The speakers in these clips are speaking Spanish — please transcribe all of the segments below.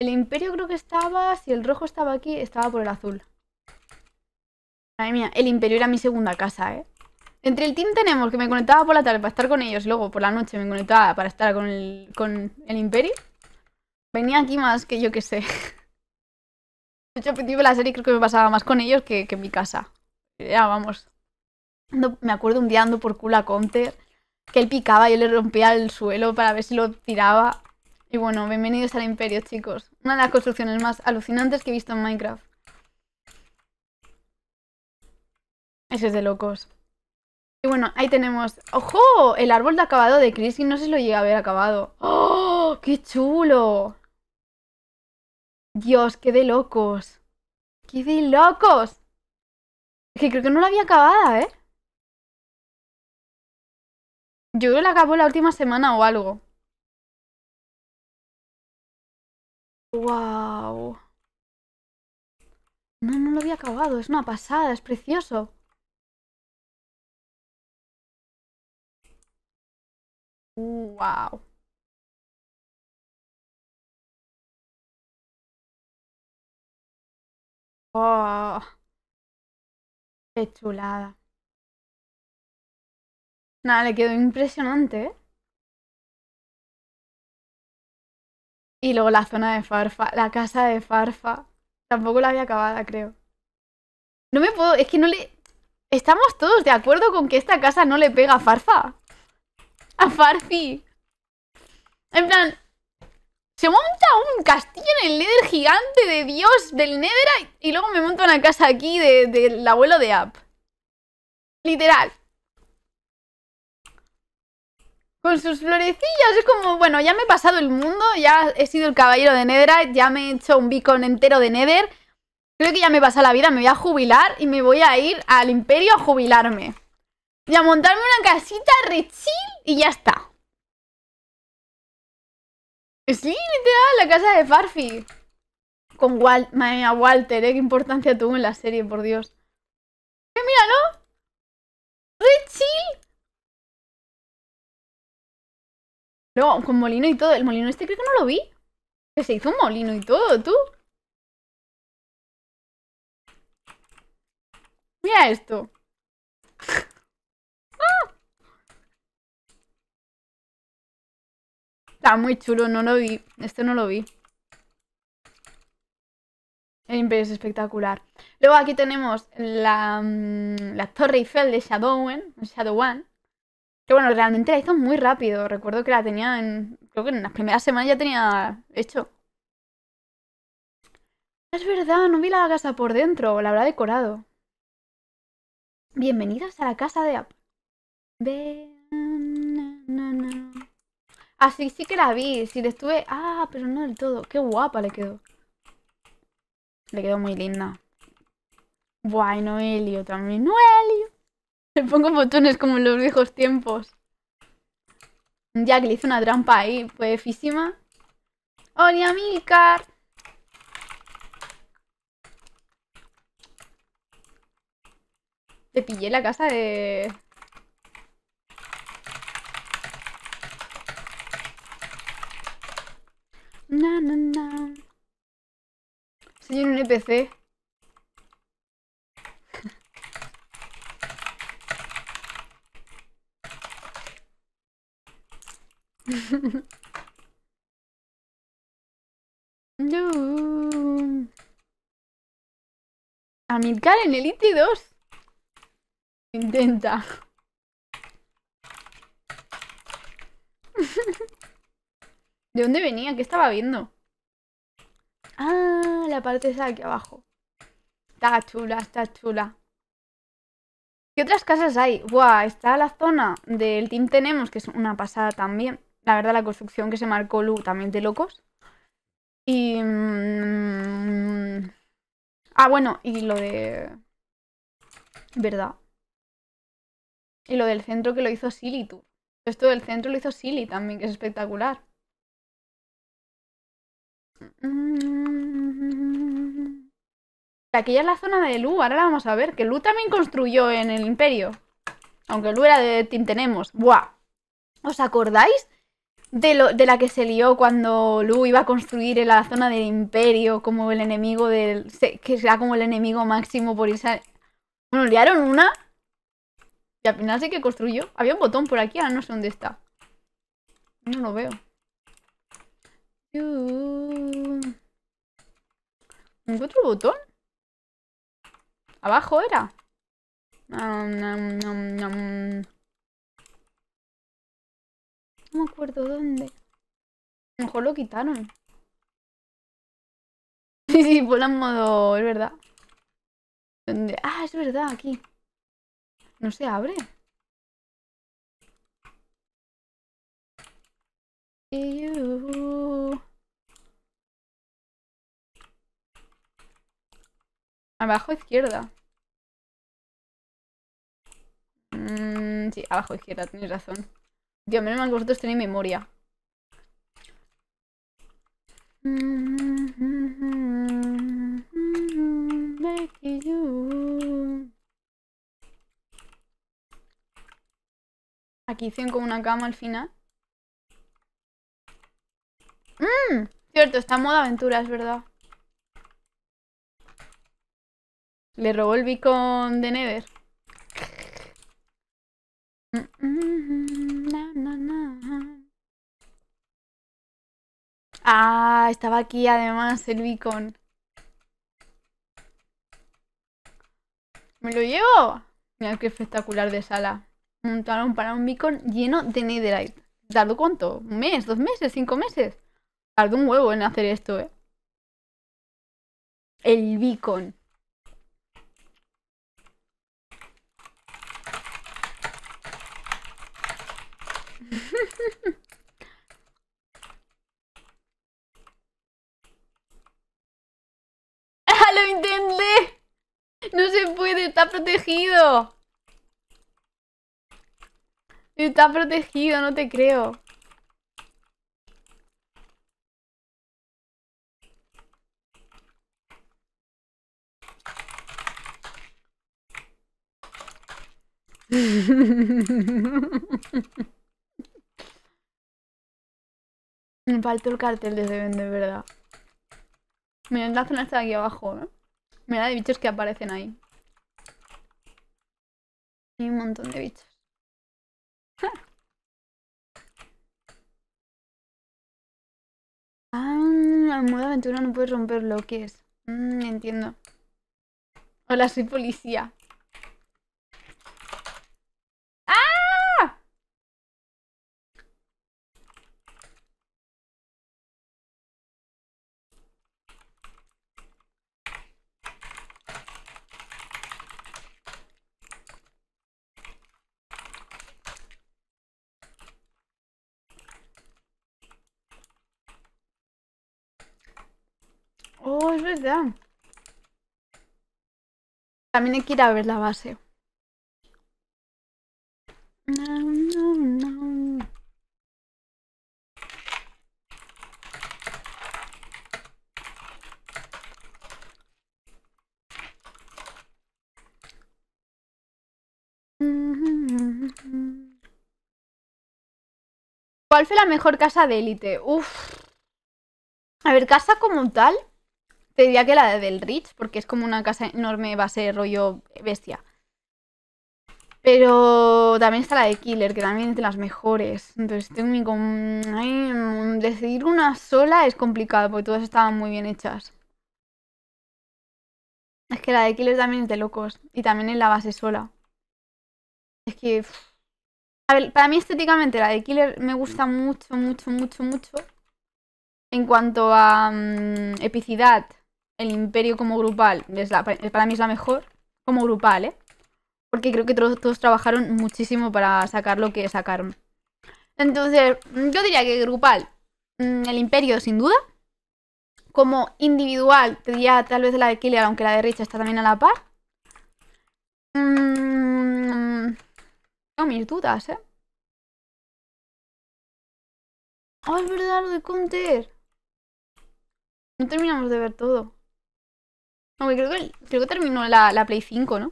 El imperio creo que estaba, si el rojo estaba aquí, estaba por el azul. Madre mía, el imperio era mi segunda casa, ¿eh? Entre el team tenemos que me conectaba por la tarde para estar con ellos, luego por la noche me conectaba para estar con el, con el imperio. Venía aquí más que yo que sé. De hecho, principio de la serie creo que me pasaba más con ellos que, mi casa. Ya, vamos. me acuerdo un día ando por culo a que él picaba, y yo le rompía el suelo para ver si lo tiraba. Y bueno, bienvenidos al Imperio, chicos. Una de las construcciones más alucinantes que he visto en Minecraft. Ese es de locos. Y bueno, ahí tenemos... ¡Ojo! El árbol de acabado de Chris y no se lo llega a haber acabado. ¡Oh! ¡Qué chulo! Dios, qué de locos. ¡Qué de locos! Es que creo que no la había acabada, ¿eh? Yo creo que la acabó la última semana o algo. Wow. No, no lo había acabado. Es una pasada, es precioso. Wow. Oh, qué chulada. Nada, le quedó impresionante, ¿eh? Y luego la zona de Farfa, la casa de Farfa. Tampoco la había acabada, creo. No me puedo, es que no le... Estamos todos de acuerdo con que esta casa no le pega a Farfa. A Farfi. En plan, se monta un castillo en el Nether gigante de Dios del Nether y luego me monto una casa aquí del de, abuelo de App. Literal. Con sus florecillas, es como, bueno, ya me he pasado el mundo, ya he sido el caballero de Netherite, ya me he hecho un beacon entero de Nether. Creo que ya me pasa la vida, me voy a jubilar y me voy a ir al imperio a jubilarme. Y a montarme una casita Rechil, y ya está. Sí, literal, la casa de Farfi. Con Madre Walter, ¿eh? Qué importancia tuvo en la serie, por Dios. Que eh, míralo ¿no? Luego, con molino y todo. El molino este creo que no lo vi. Que se hizo un molino y todo, tú. Mira esto. ¡Ah! Está muy chulo, no lo vi. Esto no lo vi. El imperio es espectacular. Luego aquí tenemos la, mm, la torre Eiffel de Shadowen. Shadow One. Que bueno, realmente la hizo muy rápido. Recuerdo que la tenía en. Creo que en las primeras semanas ya tenía hecho. Es verdad, no vi la casa por dentro, la habrá decorado. Bienvenidos a la casa de Así ah, sí que la vi, sí le estuve... Ah, pero no del todo. Qué guapa le quedó. Le quedó muy linda. Bueno, Noelio también. ¡Noelio! Le pongo botones como en los viejos tiempos. Ya que le hice una trampa ahí, pues físima. ¡Hola, car! Te pillé la casa de... Na, na, na. Soy un NPC. E no. A en el 2. Intenta. ¿De dónde venía? ¿Qué estaba viendo? Ah, la parte esa de aquí abajo. Está chula, está chula. ¿Qué otras casas hay? Buah, está la zona del team tenemos, que es una pasada también la verdad, la construcción que se marcó Lu también de locos. Y. Mm, ah, bueno, y lo de. ¿Verdad? Y lo del centro que lo hizo Silly, tú. Esto del centro lo hizo Silly también, que es espectacular. Aquella es la zona de Lu, ahora la vamos a ver. Que Lu también construyó en el Imperio. Aunque Lu era de Tintenemos. ¡Buah! ¿Os acordáis? de, lo, la que se lió cuando Lu iba a construir en la zona del imperio como el enemigo del... que será como el enemigo máximo por esa... Bueno, liaron una y al final sí que construyó. Había un botón por aquí, ahora no sé dónde está. No lo veo. otro botón? ¿Abajo era? No me acuerdo dónde. A lo mejor lo quitaron. Sí, sí, modo... Es verdad. ¿Dónde? Ah, es verdad, aquí. No se abre. Abajo izquierda. Mm, sí, abajo izquierda, tienes razón. Dios, menos mal que vosotros tenéis memoria. Aquí hicieron como una cama al final. ¡Mmm! Cierto, está en modo aventura, es verdad. Le robó el beacon de Never. Ah, estaba aquí además el beacon. ¿Me lo llevo? Mira qué espectacular de sala. Montaron para un beacon lleno de netherite. ¿Tardó cuánto? ¿Un mes? ¿Dos meses? ¿Cinco meses? Tardó un huevo en hacer esto, ¿eh? El beacon. ¡Ah, lo intenté! No se puede, está protegido. Está protegido, no te creo. Me faltó el cartel desde de verdad. mira la zona está aquí abajo, ¿eh? Mira de bichos que aparecen ahí. Hay un montón de bichos. ah, en modo aventura no puedes romper lo es. Mmm, entiendo. Hola, soy policía. También hay que ir a ver la base. ¿Cuál fue la mejor casa de élite? Uf. A ver, casa como tal diría que la del Rich, porque es como una casa enorme base rollo bestia. Pero también está la de Killer, que también es de las mejores. Entonces tengo con... Mm, decidir una sola es complicado, porque todas estaban muy bien hechas. Es que la de Killer también es de locos. Y también es la base sola. Es que... para mí estéticamente la de Killer me gusta mucho, mucho, mucho, mucho. En cuanto a mm, epicidad, el imperio como grupal, es para mí es la mejor como grupal, ¿eh? Porque creo que todos, todos trabajaron muchísimo para sacar lo que sacaron. Entonces, yo diría que grupal, mm, el imperio sin duda. Como individual, diría tal vez la de Killer, aunque la de Richa está también a la par. tengo mm, mil dudas, ¿eh? es verdad lo de Counter. No terminamos de ver todo. Aunque creo que, terminó la, Play 5, ¿no?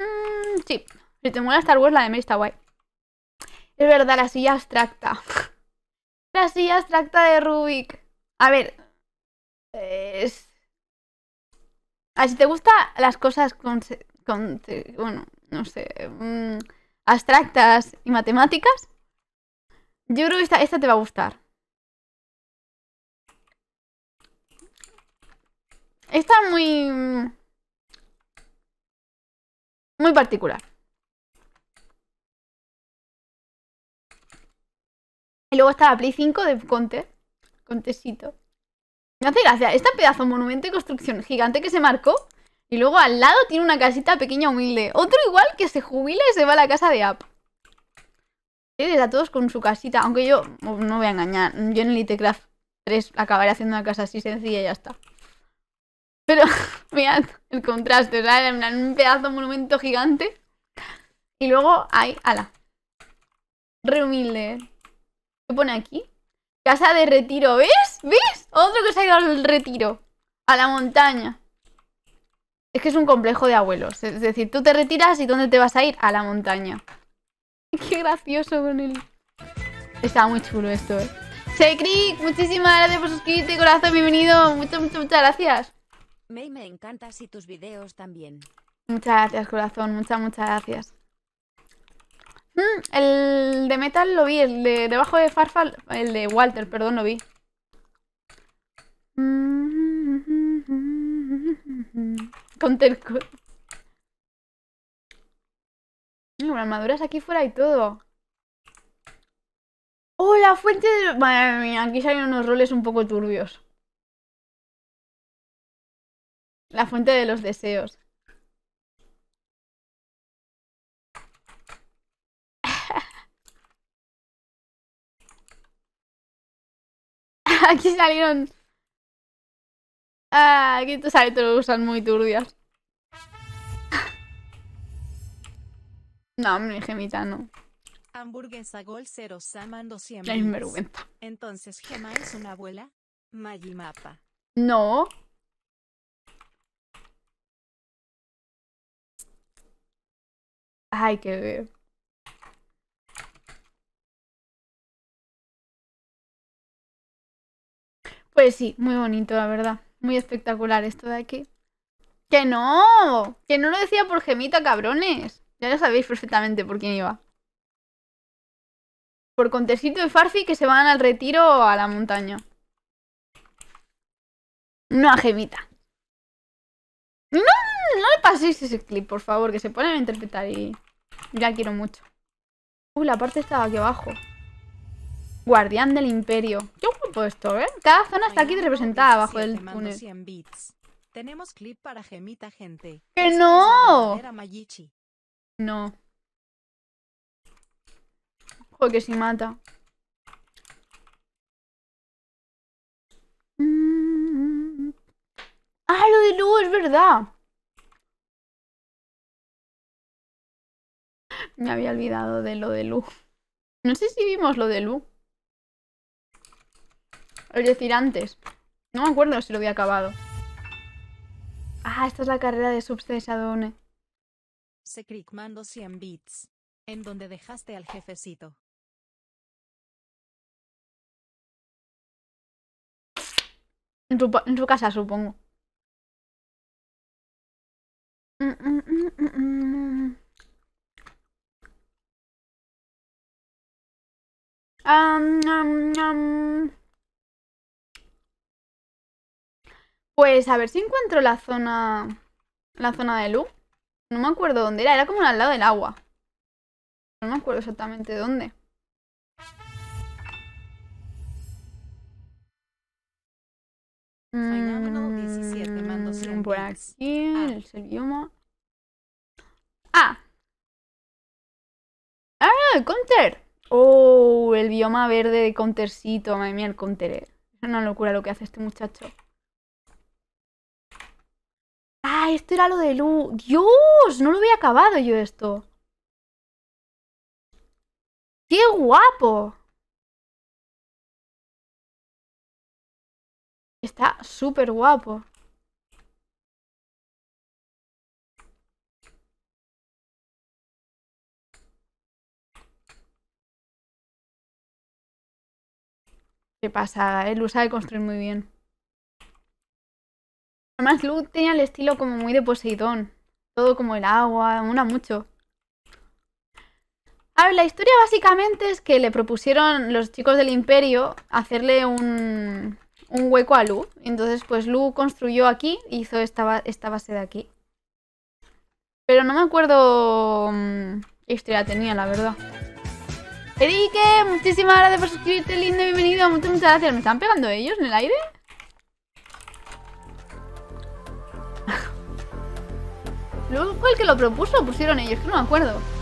Mm, sí. Si te la Star Wars, la de Mary está guay. Es verdad, la silla abstracta. la silla abstracta de Rubik. A ver. A ver, si te gustan las cosas con, Bueno, no sé. Mm, abstractas y matemáticas. Yo creo que esta te va a gustar. Está muy... Muy particular. Y luego está la Play 5 de Conte. Contecito. Me hace gracia. Este pedazo monumento de construcción gigante que se marcó. Y luego al lado tiene una casita pequeña humilde. Otro igual que se jubila y se va a la casa de App. Ustedes a todos con su casita. Aunque yo no voy a engañar. Yo en Elitecraft 3 acabaré haciendo una casa así sencilla y ya está. Pero mirad el contraste, ¿sabes? En un pedazo de monumento gigante. Y luego hay, ala. Rehumilde. humilde. ¿Qué pone aquí? Casa de retiro, ¿ves? ¿Ves? Otro que se ha ido al retiro. A la montaña. Es que es un complejo de abuelos. Es decir, tú te retiras y ¿dónde te vas a ir? A la montaña. Qué gracioso con él. Está muy chulo esto, ¿eh? Secret, muchísimas gracias por suscribirte, corazón, bienvenido. Muchas, muchas, muchas gracias me encantas y tus videos también. Muchas gracias, corazón. Muchas, muchas gracias. Mm, el de metal lo vi, el de debajo de Farfal, el de Walter, perdón, lo vi. Con Bueno, mm, armaduras aquí fuera y todo. ¡Oh, la fuente de... Madre mía, aquí salen unos roles un poco turbios. La fuente de los deseos. Aquí salieron... Ah, aquí te lo usan muy turbias. no, hombre, gemita no. Hamburguesa Gol 0 Samando siempre. La Entonces, Gema es una abuela. Magimapa. No. hay que ver. Pues sí, muy bonito, la verdad. Muy espectacular esto de aquí. ¡Que no! ¡Que no lo decía por gemita, cabrones! Ya lo sabéis perfectamente por quién iba. Por Contesito y Farfi que se van al retiro o a la montaña. No a gemita. No, no le paséis ese clip, por favor, que se ponen a interpretar y... Ya quiero mucho. Uh, la parte estaba aquí abajo. Guardián del Imperio. Qué guapo esto, ¿eh? Cada zona está aquí representada abajo del túnel. ¡Que no! No. Ojo que si mata. Mm. Ah, lo de luego es verdad. Me había olvidado de lo de Lu. No sé si vimos lo de Lu. Es decir, antes. No me acuerdo si lo había acabado. Ah, esta es la carrera de Substance Secret mando bits. En donde dejaste al jefecito. En su, casa, supongo. Mm, mm, mm. Pues a ver si encuentro la zona... La zona de luz. No me acuerdo dónde era. Era como al lado del agua. No me acuerdo exactamente dónde. Mm, ah. el, idioma. ¡Ah! ¡Ah, el counter! Oh, el bioma verde de contercito. Madre mía, el conteré Es una locura lo que hace este muchacho. Ah, esto era lo de luz. ¡Dios! No lo había acabado yo esto. ¡Qué guapo! Está súper guapo. ¿Qué pasa? Él lo sabe construir muy bien. Además, Lu tenía el estilo como muy de Poseidón. Todo como el agua, una mucho. A ver, la historia básicamente es que le propusieron los chicos del imperio hacerle un, un hueco a Lu. Entonces, pues Lu construyó aquí hizo esta, esta base de aquí. Pero no me acuerdo mm, qué historia tenía, la verdad. Erike, muchísimas gracias por suscribirte, lindo, bienvenido. Muchas, gracias. ¿Me están pegando ellos en el aire? Luego que lo propuso, pusieron ellos, que no me acuerdo.